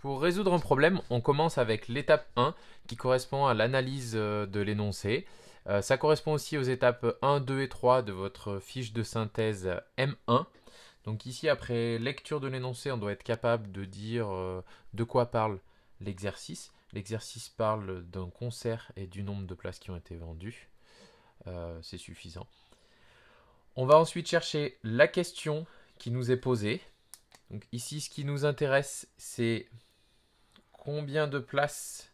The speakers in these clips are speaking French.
Pour résoudre un problème, on commence avec l'étape 1 qui correspond à l'analyse euh, de l'énoncé. Euh, ça correspond aussi aux étapes 1, 2 et 3 de votre fiche de synthèse euh, M1. Donc ici, après lecture de l'énoncé, on doit être capable de dire de quoi parle l'exercice. L'exercice parle d'un concert et du nombre de places qui ont été vendues. C'est suffisant. On va ensuite chercher la question qui nous est posée. Donc ici, ce qui nous intéresse, c'est combien de places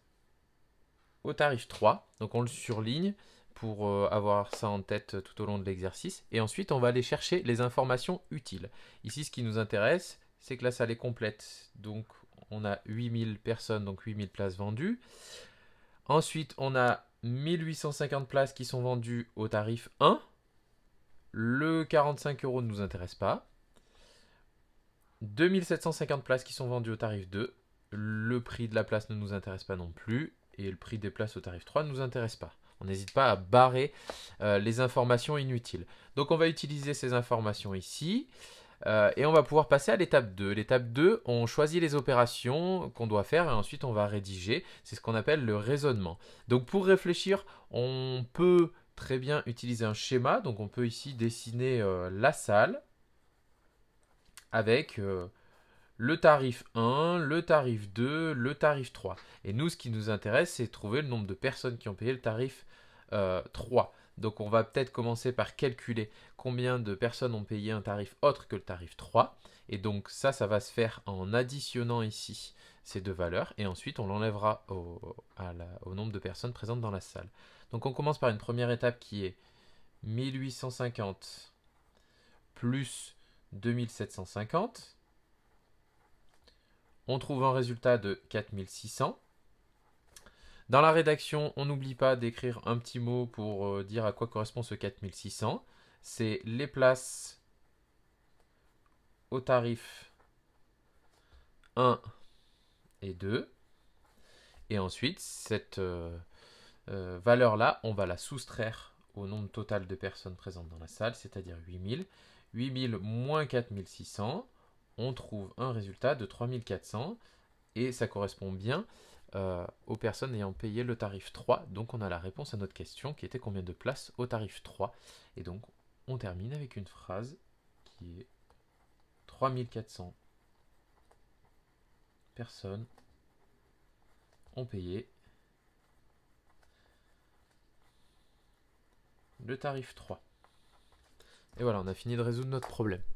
au tarif 3 Donc on le surligne pour euh, avoir ça en tête euh, tout au long de l'exercice. Et ensuite, on va aller chercher les informations utiles. Ici, ce qui nous intéresse, c'est que la salle est complète. Donc on a 8000 personnes, donc 8000 places vendues. Ensuite, on a 1850 places qui sont vendues au tarif 1. Le 45 euros ne nous intéresse pas. 2750 places qui sont vendues au tarif 2 le prix de la place ne nous intéresse pas non plus, et le prix des places au tarif 3 ne nous intéresse pas. On n'hésite pas à barrer euh, les informations inutiles. Donc on va utiliser ces informations ici. Euh, et on va pouvoir passer à l'étape 2. L'étape 2, on choisit les opérations qu'on doit faire et ensuite on va rédiger. C'est ce qu'on appelle le raisonnement. Donc pour réfléchir, on peut très bien utiliser un schéma. Donc on peut ici dessiner euh, la salle avec le tarif 1, le tarif 2, le tarif 3. Et nous, ce qui nous intéresse, c'est trouver le nombre de personnes qui ont payé le tarif 3. Euh, donc on va peut-être commencer par calculer combien de personnes ont payé un tarif autre que le tarif 3. Et donc ça, ça va se faire en additionnant ici ces deux valeurs. Et ensuite, on l'enlèvera au, au, nombre de personnes présentes dans la salle. Donc on commence par une première étape qui est 1850 plus 2750 on trouve un résultat de 4600. Dans la rédaction, on n'oublie pas d'écrire un petit mot pour euh, dire à quoi correspond ce 4600. C'est les places au tarif 1 et 2. Et ensuite, cette euh, euh, valeur-là, on va la soustraire au nombre total de personnes présentes dans la salle, c'est-à-dire 8000. 8000 moins 4600, on trouve un résultat de 3400 et ça correspond bien euh, aux personnes ayant payé le tarif 3. Donc on a la réponse à notre question qui était combien de places au tarif 3. Et donc on termine avec une phrase qui est 3400 personnes ont payé le tarif 3. Et voilà, on a fini de résoudre notre problème.